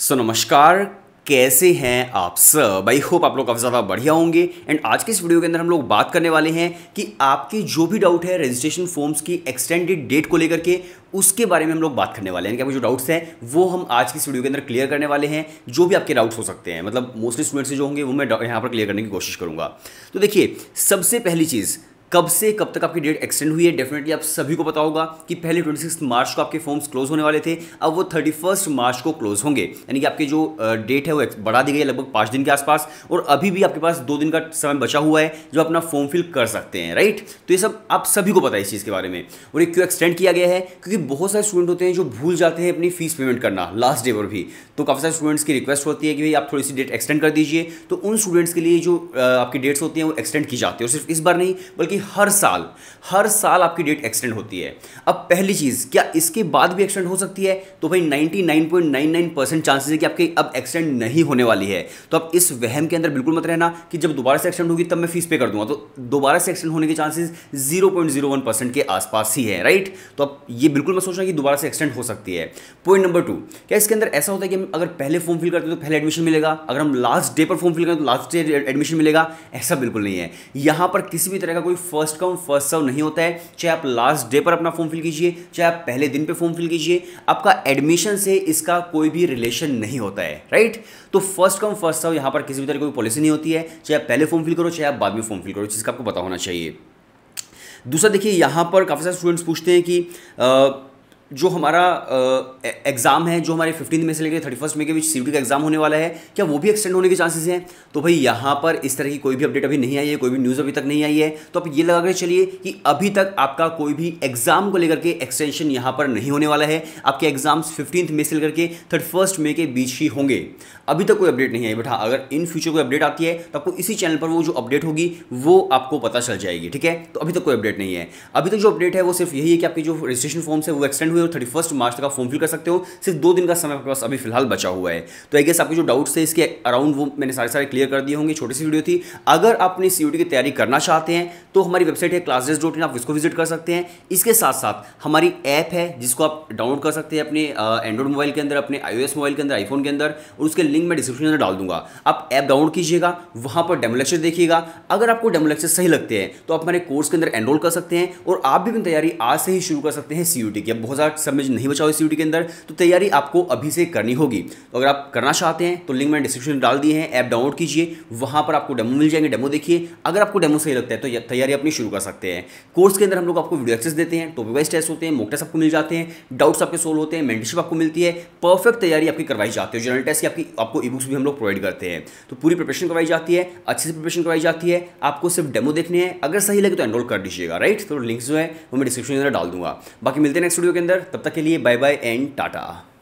सो so, नमस्कार कैसे हैं आप सब आई होप आप लोग काफ़ी ज़्यादा बढ़िया होंगे एंड आज के इस वीडियो के अंदर हम लोग बात करने वाले हैं कि आपके जो भी डाउट है रजिस्ट्रेशन फॉर्म्स की एक्सटेंडेड डेट को लेकर के उसके बारे में हम लोग बात करने वाले हैं क्या जो डाउट्स हैं वो हम आज की इस वीडियो के अंदर क्लियर करने वाले हैं जो भी आपके डाउट्स हो सकते हैं मतलब मोस्टली स्टूडेंट्स जो होंगे वो मैं यहाँ पर क्लियर करने की कोशिश करूँगा तो देखिए सबसे पहली चीज़ कब से कब तक आपकी डेट एक्सटेंड हुई है डेफिनेटली आप सभी को पता होगा कि पहले 26 मार्च को आपके फॉर्म्स क्लोज होने वाले थे अब वो 31 मार्च को क्लोज होंगे यानी कि आपके जो डेट है वो बढ़ा दी गई है लगभग पाँच दिन के आसपास और अभी भी आपके पास दो दिन का समय बचा हुआ है जो अपना फॉर्म फिल कर सकते हैं राइट तो ये सब आप सभी को पता है इस चीज़ के बारे में और ये क्यों एक्सटेंड किया गया है क्योंकि बहुत सारे स्टूडेंट होते हैं जो भूल जाते हैं अपनी फीस पेमेंट करना लास्ट डे पर भी तो काफ़ी सारे स्टूडेंट्स की रिक्वेस्ट होती है कि भाई आप थोड़ी सी डेट एक्सटेंड कर दीजिए तो उन स्टूडेंट्स के लिए जो आपकी डेट्स होती हैं वो एक्सटेंड की जाती है और सिर्फ इस बार नहीं बल्कि हर साल हर साल आपकी डेट एक्सटेंड होती है अब पहली चीज़ क्या इसके बाद भी एक्सटेंड हो सकती है तो भाई 99.99 परसेंट चांसेस है कि आपकी अब एक्सटेंड नहीं होने वाली है तो आप इस वहम के अंदर बिल्कुल मत रहना कि जब दोबारा से एक्सटेंड होगी तब मैं फीस पे कर दूंगा तो दोबारा से एक्सटेंड होने के चांसेज जीरो के आसपास ही है राइट तो आप ये बिल्कुल मत सोचना कि दोबारा से एक्सटेंड हो सकती है पॉइंट नंबर टू क्या इसके अंदर ऐसा होता है कि हम अगर पहले फॉर्म फिल करते हैं तो पहले एडमिशन मिलेगा अगर हम लास्ट डे पर फॉर्म फिल करें तो लास्ट डे एडमिशन मिलेगा ऐसा बिल्कुल नहीं है यहां पर किसी भी तरह का कोई फर्स्ट कम फर्स्ट सर्व नहीं होता है चाहे आप लास्ट डे पर अपना फॉर्म फिल कीजिए चाहे आप पहले दिन पे फॉर्म फिल कीजिए आपका एडमिशन से इसका कोई भी रिलेशन नहीं होता है राइट तो फर्स्ट कम फर्स्ट सर्व यहाँ पर किसी भी तरह की पॉलिसी नहीं होती है चाहे आप पहले फॉर्म फिल करो चाहे आप बाद में फॉर्म फिल करो चीज़ आपको पता होना चाहिए दूसरा देखिए यहाँ पर काफ़ी सारे स्टूडेंट्स पूछते हैं कि आ, जो हमारा एग्ज़ाम है जो हमारे फिफ्टीन में से लेकर थर्टी फर्स्ट में के बीच सी का एग्ज़ाम होने वाला है क्या वो भी एक्सटेंड होने के चांसेस हैं तो भाई यहाँ पर इस तरह की कोई भी अपडेट अभी नहीं आई है कोई भी न्यूज़ अभी तक नहीं आई है तो आप ये लगा कर चलिए कि अभी तक आपका कोई भी एग्ज़ाम को लेकर के एक्सटेंशन यहाँ पर नहीं होने वाला है आपके एग्ज़ाम्स फिफ्टीन में से लेकर के थर्टी फर्स्ट मे के बीच ही होंगे अभी तक कोई अपडेट नहीं आई बट हाँ अगर इन फ्यूचर कोई अपडेट आती है तो आपको इसी चैनल पर वो जो अपडेट होगी वो आपको पता चल जाएगी ठीक है तो अभी तक कोई अपडेट नहीं है अभी तक जो अपडेट है वो सिर्फ यही है कि आपके जो रजिस्ट्रेशन फॉर्म्स है वो एक्सटेंड हुए और थर्टी फर्स्ट मार्च तक आप फॉर्म फिल कर सकते हो सिर्फ दो दिन का समय आपके पास अभी फिलहाल बचा हुआ है तो आई गेस आपके जो डाउट्स है इसके अराउंड वो मैंने सारे सारे क्लियर कर दिए होंगे छोटी सी वीडियो थी अगर आप अपनी सी की तैयारी करना चाहते हैं तो हमारी वेबसाइट है क्लासेज डॉट इन आप इसको विजिट कर सकते हैं इसके साथ साथ हमारी ऐप है जिसको आप डाउनलोड कर सकते हैं अपने एंड्रॉइड मोबाइल के अंदर अपने आईओएस मोबाइल के अंदर आईफोन के अंदर और उसके लिंक मैं डिस्क्रिप्शन में डाल दूंगा आप ऐप डाउनलोड कीजिएगा वहाँ पर डेमोलेक्चर देखिएगा अगर आपको डेमोलेक्चर सही लगते हैं तो आप हमारे कोर्स के अंदर एनरोल कर सकते हैं और आप भी अपनी तैयारी आज से ही शुरू कर सकते हैं सी की अब बहुत सब में नहीं बचा इस वीडियो के अंदर तो तैयारी आपको अभी से करनी होगी तो अगर आप करना चाहते हैं तो लिंक मैंने डिस्क्रिप्शन में डाल दिए हैं ऐप डाउनलोड कीजिए वहाँ पर आपको डेमो मिल जाएंगे डेमो देखिए अगर आपको डेमो सही लगता है तो तैयारी अपनी शुरू कर सकते हैं कोर्स के अंदर हम लोग आपको वीडियो एक्सेस देते हैं टॉपिक वाइज टेस्ट होते हैं मोक टेस्ट आपको मिल जाते हैं डाउट्स आपके सोल्व होते हैं मेंटरशिप आपको मिलती है परफेक्ट तैयारी आपकी करवाई जाती है जनरल टेस्ट की आपकी आपको ई बुक्स भी हम लोग प्रोवाइड करते हैं तो पूरी प्रिपरेशन करवाई जाती है अच्छे से प्रिपरेशन करवाई जाती है आपको सिर्फ डेमो देखने हैं अगर सही लगे तो एनरोल कर दीजिएगा राइट तो लिंक्स जो है वो मैं डिस्क्रिप्शन के अंदर डाल दूंगा बाकी मिलते हैं नेक्स्ट वीडियो के अंदर तब तक के लिए बाय बाय एंड टाटा